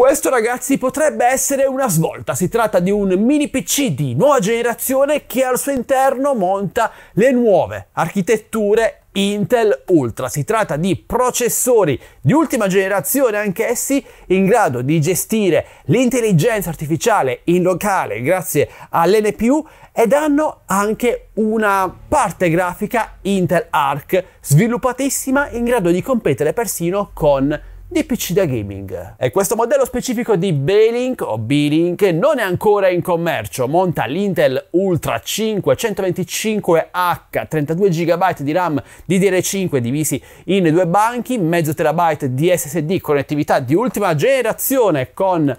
Questo ragazzi potrebbe essere una svolta, si tratta di un mini PC di nuova generazione che al suo interno monta le nuove architetture Intel Ultra. Si tratta di processori di ultima generazione anch'essi in grado di gestire l'intelligenza artificiale in locale grazie all'NPU ed hanno anche una parte grafica Intel Arc sviluppatissima in grado di competere persino con di PC da gaming. E questo modello specifico di b o B-Link non è ancora in commercio, monta l'Intel Ultra 5 125H, 32 GB di RAM DDR5 divisi in due banchi, mezzo terabyte di SSD, connettività di ultima generazione con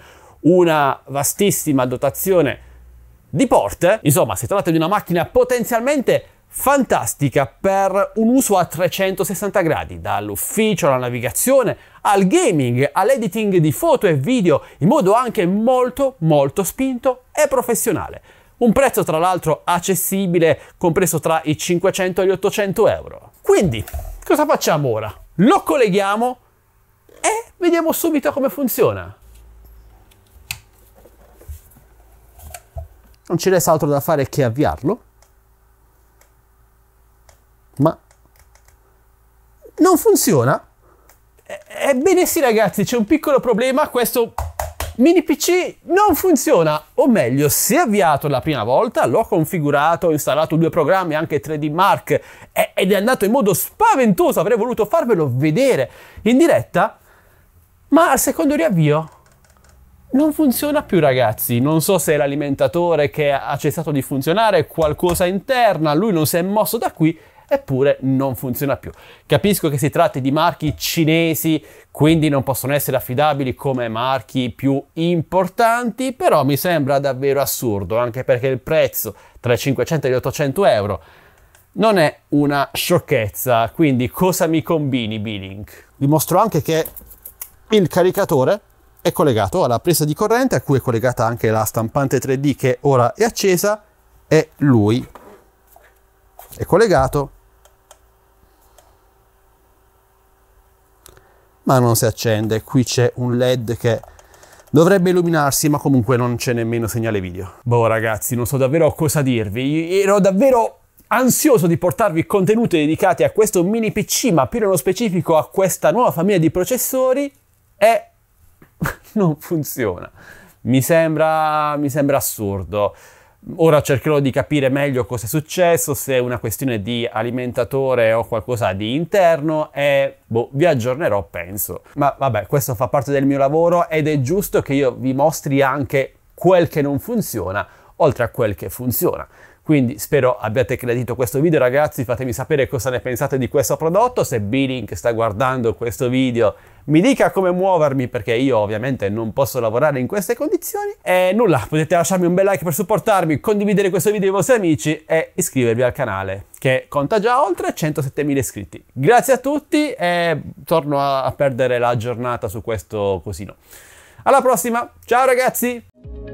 una vastissima dotazione di porte. Insomma, si tratta di una macchina potenzialmente fantastica per un uso a 360 gradi, dall'ufficio alla navigazione, al gaming, all'editing di foto e video, in modo anche molto molto spinto e professionale. Un prezzo tra l'altro accessibile, compreso tra i 500 e gli 800 euro. Quindi, cosa facciamo ora? Lo colleghiamo e vediamo subito come funziona. Non ci resta altro da fare che avviarlo ma non funziona. Ebbene sì ragazzi, c'è un piccolo problema, questo mini PC non funziona, o meglio, si è avviato la prima volta, l'ho configurato, ho installato due programmi, anche 3D Mark, ed è andato in modo spaventoso, avrei voluto farvelo vedere in diretta, ma al secondo riavvio non funziona più ragazzi, non so se è l'alimentatore che ha cessato di funzionare, qualcosa interna, lui non si è mosso da qui, eppure non funziona più. Capisco che si tratti di marchi cinesi, quindi non possono essere affidabili come marchi più importanti, però mi sembra davvero assurdo, anche perché il prezzo tra i 500 e gli 800 euro non è una sciocchezza, quindi cosa mi combini Bilink? Vi mostro anche che il caricatore è collegato alla presa di corrente a cui è collegata anche la stampante 3D che ora è accesa e lui è collegato ma non si accende. Qui c'è un LED che Dovrebbe illuminarsi, ma comunque non c'è nemmeno segnale video. Boh, ragazzi, non so davvero cosa dirvi. Ero davvero ansioso di portarvi contenuti dedicati a questo mini PC, ma più nello specifico a questa nuova famiglia di processori e non funziona. Mi sembra, mi sembra assurdo. Ora cercherò di capire meglio cosa è successo, se è una questione di alimentatore o qualcosa di interno e boh, vi aggiornerò penso. Ma vabbè, questo fa parte del mio lavoro ed è giusto che io vi mostri anche quel che non funziona, oltre a quel che funziona. Quindi spero abbiate gradito questo video ragazzi, fatemi sapere cosa ne pensate di questo prodotto, se Billing sta guardando questo video mi dica come muovermi perché io ovviamente non posso lavorare in queste condizioni e nulla, potete lasciarmi un bel like per supportarmi, condividere questo video ai vostri amici e iscrivervi al canale che conta già oltre 107.000 iscritti. Grazie a tutti e torno a perdere la giornata su questo cosino. Alla prossima, ciao ragazzi!